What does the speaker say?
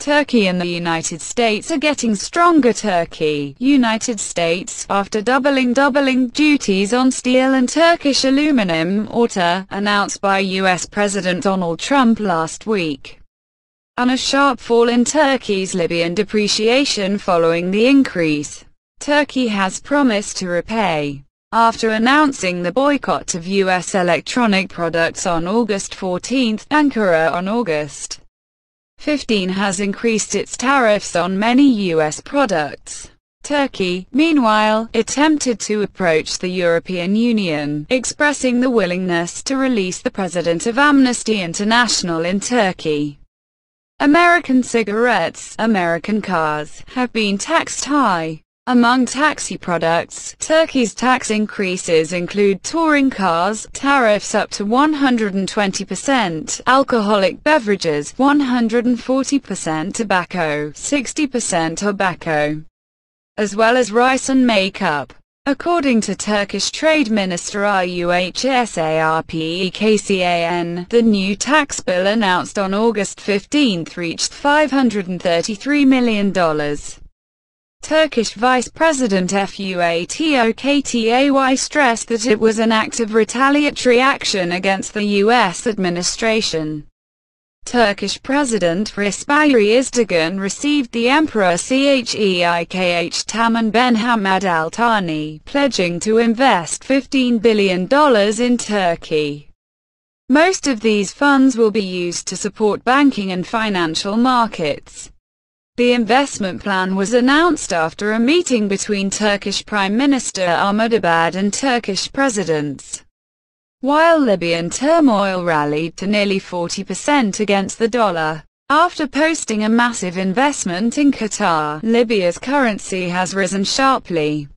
Turkey and the United States are getting stronger Turkey, United States, after doubling doubling duties on steel and Turkish aluminum, order, announced by U.S. President Donald Trump last week. And a sharp fall in Turkey's Libyan depreciation following the increase. Turkey has promised to repay. After announcing the boycott of U.S. electronic products on August 14, Ankara on August 15 has increased its tariffs on many U.S. products. Turkey, meanwhile, attempted to approach the European Union, expressing the willingness to release the president of Amnesty International in Turkey. American cigarettes, American cars, have been taxed high. Among taxi products, Turkey's tax increases include touring cars, tariffs up to 120%, alcoholic beverages, 140% tobacco, 60% tobacco, as well as rice and makeup. According to Turkish Trade Minister Ruhsarpekcan, the new tax bill announced on August 15 reached $533 million. Turkish Vice President Fatoktay stressed that it was an act of retaliatory action against the U.S. administration. Turkish President Recep Erdogan received the Emperor Cheikh Tamim bin Hamad Al Thani, pledging to invest $15 billion in Turkey. Most of these funds will be used to support banking and financial markets. The investment plan was announced after a meeting between Turkish Prime Minister Ahmadabad and Turkish presidents. While Libyan turmoil rallied to nearly 40% against the dollar, after posting a massive investment in Qatar, Libya's currency has risen sharply.